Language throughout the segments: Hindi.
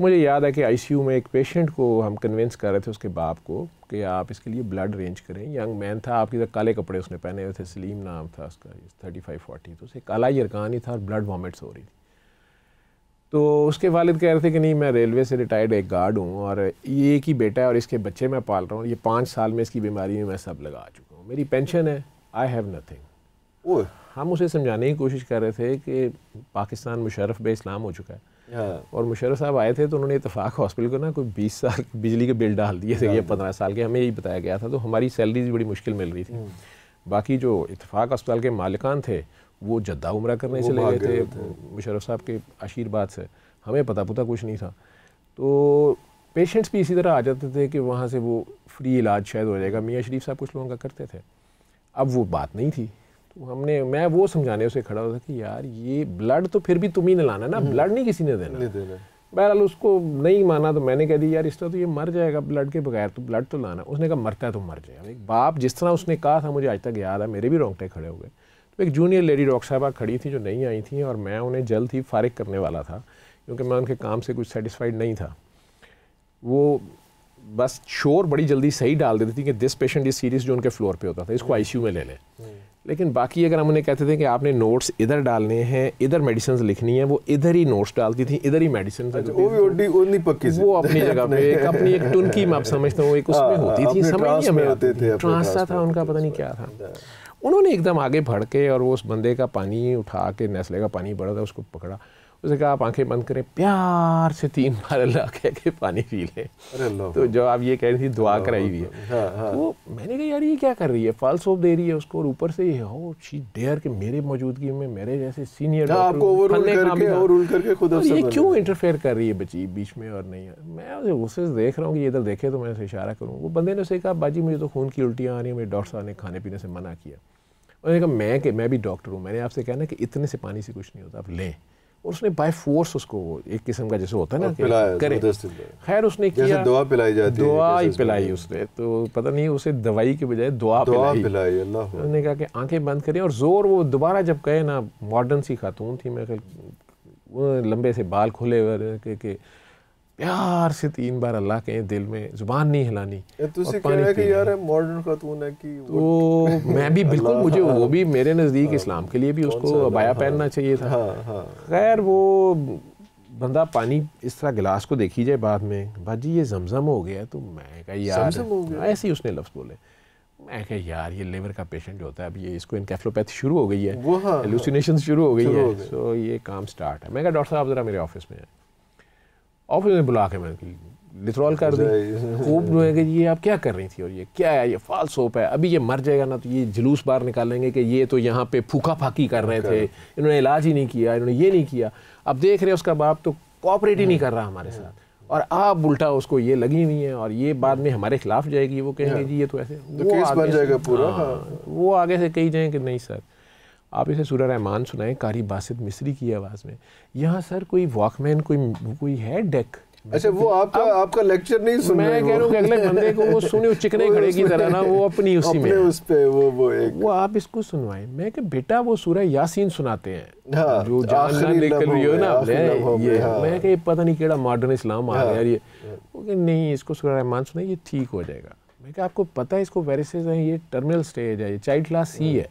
मुझे याद है कि आईसीयू में एक पेशेंट को हम कन्विंस कर रहे थे उसके बाप को कि आप इसके लिए ब्लड अरेंज करें यंग मैन था आपकी तरह काले कपड़े उसने पहने हुए थे सलीम नाम था उसका थर्टी फाइव फोर्टी तो उसे काला यरकान ही था और ब्लड वामिट्स हो रही थी तो उसके वालिद कह रहे थे कि नहीं मैं रेलवे से रिटायर्ड एक गार्ड हूँ और ये एक ही बेटा है और इसके बच्चे मैं पाल रहा हूँ ये पाँच साल में इसकी बीमारी में मैं सब लगा चुका हूँ मेरी पेंशन है आई हैव नथिंग हम उसे समझाने की कोशिश कर रहे थे कि पाकिस्तान मुशरफ बे इस्लाम हो चुका है हाँ, और मुशर्रफ साहब आए थे तो उन्होंने इतफाक़ हॉस्पिटल को ना कोई बीस साल बिजली के बिल डाल दिए थे या पंद्रह साल के हमें यही बताया गया था तो हमारी सैलरीज बड़ी मुश्किल मिल रही थी हम्म। बाकी जो इतफाक़ अस्पताल के मालिकान थे वो जद्दा उम्र करने से लगे थे, थे। मुशरफ साहब के आशीर्वाद से हमें पता पुता कुछ नहीं था तो पेशेंट्स भी इसी तरह आ जाते थे कि वहाँ से वो फ्री इलाज शायद हो जाएगा मियाँ शरीफ साहब कुछ लोगों का करते थे अब वो बात नहीं थी हमने मैं वो समझाने उसे खड़ा होता कि यार ये ब्लड तो फिर भी तुम ही नहीं लाना ना ब्लड हम्म। नहीं किसी ने देना नहीं देना बहरहाल उसको नहीं माना तो मैंने कह दिया यार इस तरह तो ये मर जाएगा ब्लड के बगैर तो ब्लड तो लाना उसने कहा मरता है तो मर जाएगा एक बाप जिस तरह उसने कहा था मुझे आज तक याद है मेरे भी रोंगटे खड़े हो गए तो एक जूनियर लेडी डॉक्टर साहबा खड़ी थी जो नहीं आई थी और मैं उन्हें जल्द ही फारिग करने वाला था क्योंकि मैं उनके काम से कुछ सेटिस्फाइड नहीं था वो बस शोर बड़ी जल्दी सही डाल देती थी कि दिस पेशेंट इस सीरीज़ जो उनके फ्लोर पर होता था इसको आई हम्म। में ले लें हम्म। लेकिन बाकी अगर हम उन्हें कहते थे कि आपने नोट्स इधर डालने हैं इधर मेडिसिन लिखनी है वो इधर ही नोट्स डालती थी इधर ही मेडिसिन अच्छा, वो भी पक्की वो अपनी जगह पे एक अपनी एक टुनकी मैं आप समझता हूँ एक हाँ, उसमें होती थी समझ ट्रांसा था उनका पता नहीं क्या था उन्होंने एकदम आगे भड़ के और वो उस बंदे का पानी उठा के नेस्ले का पानी बढ़ा था उसको पकड़ा उसने कहा आप आंखें बंद करें प्यार से तीन बार अल्लाह कह के पानी पी लें तो जो आप ये कह रही थी दुआ कराई हुई है वो हाँ, हाँ। तो मैंने कहा यार ये क्या कर रही है फॉल्स होप दे रही है उसको और ऊपर से ये हो शी डेयर के मेरे मौजूदगी में मेरे जैसे सीनियर हाँ, ये क्यों इंटरफेयर कर रही है बच्ची बीच में और नहीं मैं उसे गुस्से से देख रहा हूँ कि इधर देखे तो मैं उसे इशारा करूँ वो बंदे ने उसे कहा बाजी मुझे तो खून की उल्टियाँ आ रही हैं मेरे डॉक्टर साहब ने खाने पीने से मना किया उन्होंने कहा मैं मैं भी डॉक्टर हूँ मैंने आपसे कहना कि इतने से पानी से कुछ नहीं होता आप लें और उसने बाय फोर्स उसको एक किस्म का जैसे होता है ना करे खैर उसने किया दुआ पिलाई जाती दुआ ही पिलाई उसने तो पता नहीं उसे दवाई के बजाय दुआ दुआ पिलाई अल्लाह उसने कहा कि आंखें बंद करें और ज़ोर वो दोबारा जब कहे ना मॉडर्न सी खातून थी मैं लंबे से बाल खुले हुए प्यार से तीन बार अल्लाह के दिल में जुबान नहीं हिलानी मॉडर्न तो खातून है कि तो मैं भी बिल्कुल मुझे वो भी मेरे नज़दीक हाँ। इस्लाम के लिए भी उसको अबाया हाँ। पहनना चाहिए था हाँ, खैर वो बंदा पानी इस तरह गिलास को देखी जाए बाद में भाजी ये जमजम हो गया तो मैं कह यार ऐसे ही उसने लफ्ज़ बोले मैं कह यार ये लिवर का पेशेंट जो होता है अब ये इसको इनकेफ्लोपैथी शुरू हो गई है एलुसिनेशन शुरू हो गई है सो ये काम स्टार्ट है मैं कह डॉक्टर साहब ज़रा मेरे ऑफिस में आए ऑफिस में बुला के मैं लिथरॉल कर दी खूब जो है कि ये आप क्या कर रही थी और ये क्या है ये फाल्स होप है अभी ये मर जाएगा ना तो ये जुलूस बाहर निकालेंगे कि ये तो यहाँ पे फूका फाकी कर रहे थे इन्होंने इलाज ही नहीं किया इन्होंने ये नहीं किया अब देख रहे उसका बाप तो कॉपरेट ही नहीं हम्म। कर रहा हमारे साथ हम्म। और आप उल्टा उसको ये लगी हुई है और ये बाद में हमारे खिलाफ जाएगी वो कहेंगे हाँ। जी ये तो ऐसे तो वो आगे से, हाँ, हाँ, वो आगे से कही जाए कि नहीं सर आप इसे सूर्य रहमान सुनाएं कारी बासित मिस्री की आवाज़ में यहाँ सर कोई वॉकमैन कोई कोई है डेक अच्छा वो आपका आप, आपका लेक्चर नहीं सुन मैं कह रहा हूँ अगले बंदे को वो सुने चिकने खड़े की तरह ना वो अपनी उसी में उस पे वो वो एक वो आप इसको सुनवाए मैं कि बेटा वो सूरह यासीन सुनाते हैं हाँ, जो ना निकल रही हो ना आपने ये हाँ। मैं कि पता नहीं केड़ा मॉडर्न इस्लाम आ गया हाँ। ये वो कि नहीं इसको सूरह रहमान सुनाए ये ठीक हो जाएगा मैं कि आपको पता है इसको वायरसेस है ये टर्मिनल स्टेज है ये चाइल्ड क्लास सी है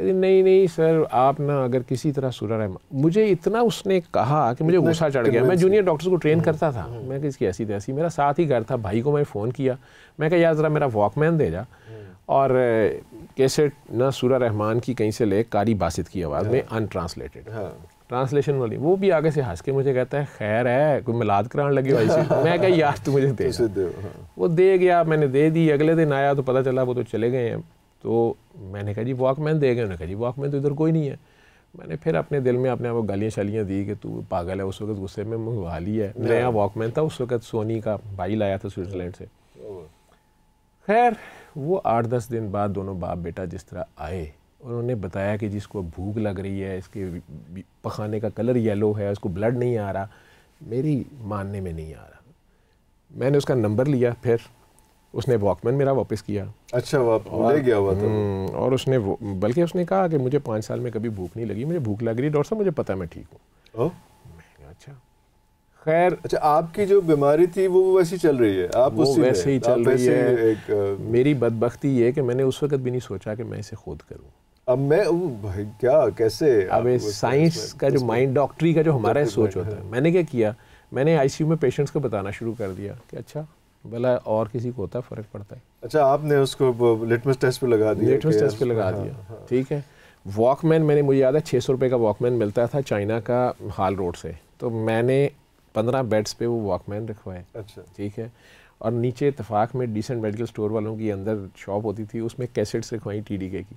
यदि नहीं नहीं सर आप ना अगर किसी तरह सूर्य रहमान मुझे इतना उसने कहा कि मुझे गुस्सा चढ़ गया मैं जूनियर डॉक्टर्स को ट्रेन हम्म। करता था हम्म। मैं किसकी ऐसी तैसी मेरा साथ ही घर था भाई को मैं फ़ोन किया मैं कहा यार ज़रा मेरा वॉकमैन दे जा हम्म। और कैसे ना सूरा रहमान की कहीं से ले कारी बासित की आवाज़ में अनट्रांसलेटेड हाँ। ट्रांसलेशन हाँ। वाली वो भी आगे से हंस के मुझे कहता है खैर है कोई मिलाद कराने लगे भाई से मैं कह यार तू मुझे दे हाँ। वो दे गया मैंने दे दी अगले दिन आया तो पता चला वो तो चले गए हैं तो मैंने कहा जी वॉकमैन गए उन्होंने कहा जी वॉकमैन तो इधर कोई नहीं है मैंने फिर अपने दिल में अपने आप को गालियाँ शालियाँ दी कि तू पागल है उस वक्त गुस्से में मंगवा ली है नया वॉकमैन था उस वक्त सोनी का भाई लाया था स्विट्ज़रलैंड से खैर वो आठ दस दिन बाद दोनों बाप बेटा जिस तरह आए उन्होंने बताया कि जिसको भूख लग रही है इसके पखाने का कलर येलो है उसको ब्लड नहीं आ रहा मेरी मानने में नहीं आ रहा मैंने उसका नंबर लिया फिर उसने वॉकमैन मेरा वापस किया अच्छा वाप, और, ले गया हुआ था हम्म, और उसने बल्कि उसने कहा कि मुझे पाँच साल में कभी भूख नहीं लगी मुझे भूख लग रही डॉक्टर साहब मुझे पता मैं ठीक हूँ अच्छा खैर अच्छा आपकी जो बीमारी थी वो वैसे ही चल रही है आप वो उसी वैसे ही चल रही है एक, आ... मेरी बदबख्ती ये है कि मैंने उस वक्त भी नहीं सोचा कि मैं इसे खुद करूँ अब मैं भाई क्या कैसे अब साइंस का जो माइंड डॉक्टरी का जो हमारा सोच होता है मैंने क्या किया मैंने आईसीयू में पेशेंट्स को बताना शुरू कर दिया कि अच्छा भला और किसी को होता है फ़र्क पड़ता है अच्छा आपने उसको लिटमस टेस्ट पे लगा दिया लिटमस टेस्ट पे लगा हाँ, दिया हाँ। ठीक है वॉकमैन मैंने मुझे याद है छः सौ रुपये का वॉकमैन मिलता था चाइना का हाल रोड से तो मैंने पंद्रह बेड्स पे वो वॉकमैन रखवाए अच्छा ठीक है और नीचे इतफाक़ में डिसेंट मेडिकल स्टोर वालों की अंदर शॉप होती थी उसमें कैसेट्स रखवाई टी डी के की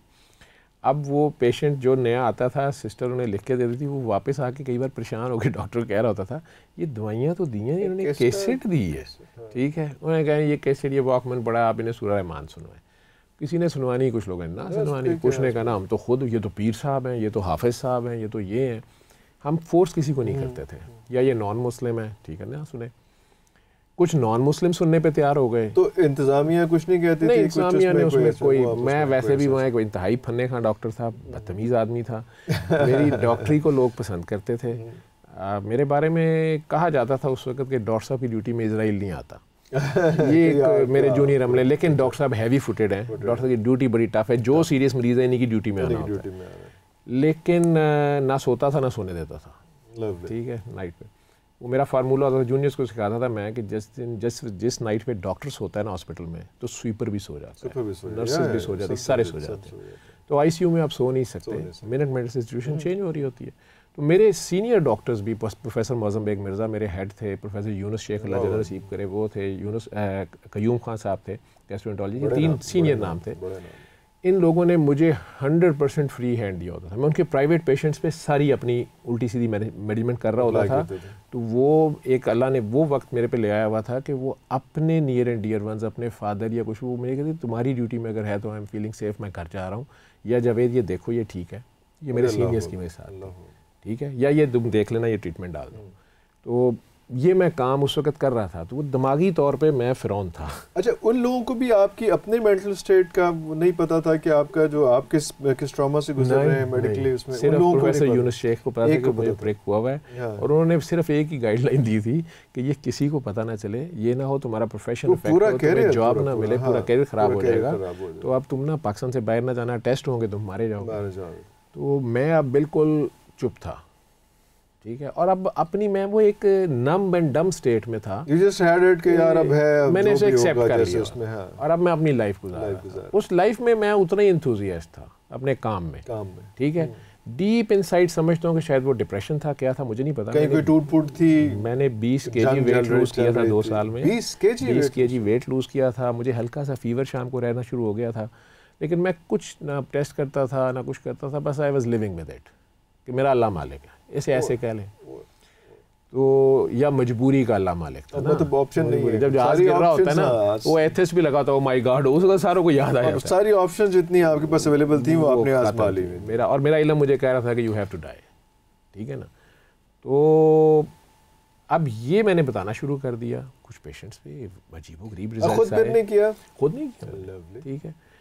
अब वो पेशेंट जो नया आता था सिस्टर उन्हें लिख के दे देती थी वो वापस आके कई बार परेशान होकर डॉक्टर कह रहा होता था ये दवाइयाँ तो दी हैं इन्होंने कैसेट दी है हाँ। ठीक है उन्होंने कहा ये कैसेट ये वॉकमैन पड़ा आप इन्हें सूर्य रहमान सुनवाए किसी ने सुनवानी कुछ लोगों ने ना सुनवानी ने हाँ। कहा ना हम तो खुद ये तो पीर साहब हैं ये तो हाफिज़ साहब हैं ये तो ये हैं हम फोर्स किसी को नहीं हम्म। करते थे या ये नॉन मुस्लिम है ठीक है ना सुने कुछ नॉन मुस्लिम सुनने पे तैयार हो गए तो इंतजामिया कुछ नहीं कहती नहीं, थी इंतजामिया ने उसमें कोई, कोई मैं वैसे भी वहाँ एक इंतहाई फन्ने खां डॉक्टर था बदतमीज़ आदमी था मेरी डॉक्टरी को लोग पसंद करते थे आ, मेरे बारे में कहा जाता था उस वक्त कि डॉक्टर साहब की ड्यूटी में इसराइल नहीं आता ये मेरे जूनियर हमले लेकिन डॉक्टर साहब हैवी फुटेड हैं डॉक्टर साहब की ड्यूटी बड़ी टफ है जो सीरियस मरीज़ है इन्हीं की ड्यूटी में आना होता है लेकिन ना सोता था ना सोने देता था ठीक है नाइट में वो मेरा फार्मूला होता था जूनियर्स को सिखाता था मैं कि जिस दिन जिस जिस नाइट पे डॉक्टर्स होता है ना हॉस्पिटल में तो स्वीपर भी सो जाता है नर्सेज भी सो जाती सारे सो जाते हैं तो आईसीयू में आप सो नहीं सकते मिनट मिनट से सिचुएशन चेंज हो रही होती है तो मेरे सीनियर डॉक्टर्स भी प्रोफेसर मौजम बेग मिर्ज़ा मेरे हेड थे प्रोफेसर यूनस शेख अल्लाह जगह रसीब करे वो थे यूनस कयूम खान साहब थे गैस्ट्रोटोलॉजी तीन सीनियर नाम थे इन लोगों ने मुझे 100 परसेंट फ्री हैंड दिया होता था मैं उनके प्राइवेट पेशेंट्स पे सारी अपनी उल्टी सीधी मैनेजमेंट कर रहा होता था तो वो एक अल्लाह ने वो वक्त मेरे पे ले आया हुआ था कि वो अपने नियर एंड डियर वंस अपने फादर या कुछ वो मुझे कहते तुम्हारी ड्यूटी में अगर है तो आई एम फीलिंग सेफ मैं घर जा रहा हूँ या जावेद ये देखो ये ठीक है ये मेरे सीनियर्स की मेरे साथ ठीक है या ये तुम देख लेना ये ट्रीटमेंट डाल दो हम्म। तो ये मैं काम उस वक्त कर रहा था तो वो दिमागी तौर पे मैं फ़िरौन था अच्छा उन लोगों को भी आपकी अपने मेंटल स्टेट का नहीं पता था कि आपका जो आप किस किस ट्रॉमा से गुजर रहे हैं मेडिकली उसमें सिर्फ लोगों को ऐसे यूनुस शेख को पता था कि मुझे ब्रेक हुआ हुआ है हाँ। और उन्होंने सिर्फ एक ही गाइडलाइन दी थी कि ये किसी को पता ना चले ये ना हो तुम्हारा प्रोफेशन तो पूरा करियर जॉब ना मिले हाँ, पूरा कैरियर ख़राब हो जाएगा तो अब तुम ना पाकिस्तान से बाहर ना जाना टेस्ट होंगे तुम मारे जाओगे तो मैं अब बिल्कुल चुप था ठीक है और अब अपनी मैं वो एक नम एंड डम स्टेट में था यू जस्ट हैड इट कि यार अब है मैंने इसे एक्सेप्ट कर लिया उसमें हाँ। और अब मैं अपनी लाइफ गुजार उस लाइफ में मैं उतना ही इंथुजियास्ट था अपने काम में काम में ठीक है डीप हम्म। इनसाइट समझता हूँ कि शायद वो डिप्रेशन था क्या था मुझे नहीं पता कहीं कोई टूट फूट थी मैंने 20 के जी वेट लूज किया था दो साल में 20 के जी 20 के जी वेट लूज किया था मुझे हल्का सा फीवर शाम को रहना शुरू हो गया था लेकिन मैं कुछ ना टेस्ट करता था ना कुछ करता था बस I was living with it कि मेरा अल्लाह मालिक है इसे तो ऐसे कह लें तो या मजबूरी का अल्लाह मालिक था ना तो ऑप्शन नहीं है जब जहाज गिर रहा होता है ना वो एथिस भी लगा था वो माय गॉड उसका तो सारों को याद आया सारी ऑप्शन जितनी आपके पास अवेलेबल थी वो आपने आज पा ली मेरा और मेरा इलम मुझे कह रहा था कि यू हैव टू डाई ठीक है ना तो अब ये मैंने बताना शुरू कर दिया कुछ पेशेंट्स पे अजीबो गरीब रिजल्ट खुद नहीं किया खुद नहीं किया ठीक है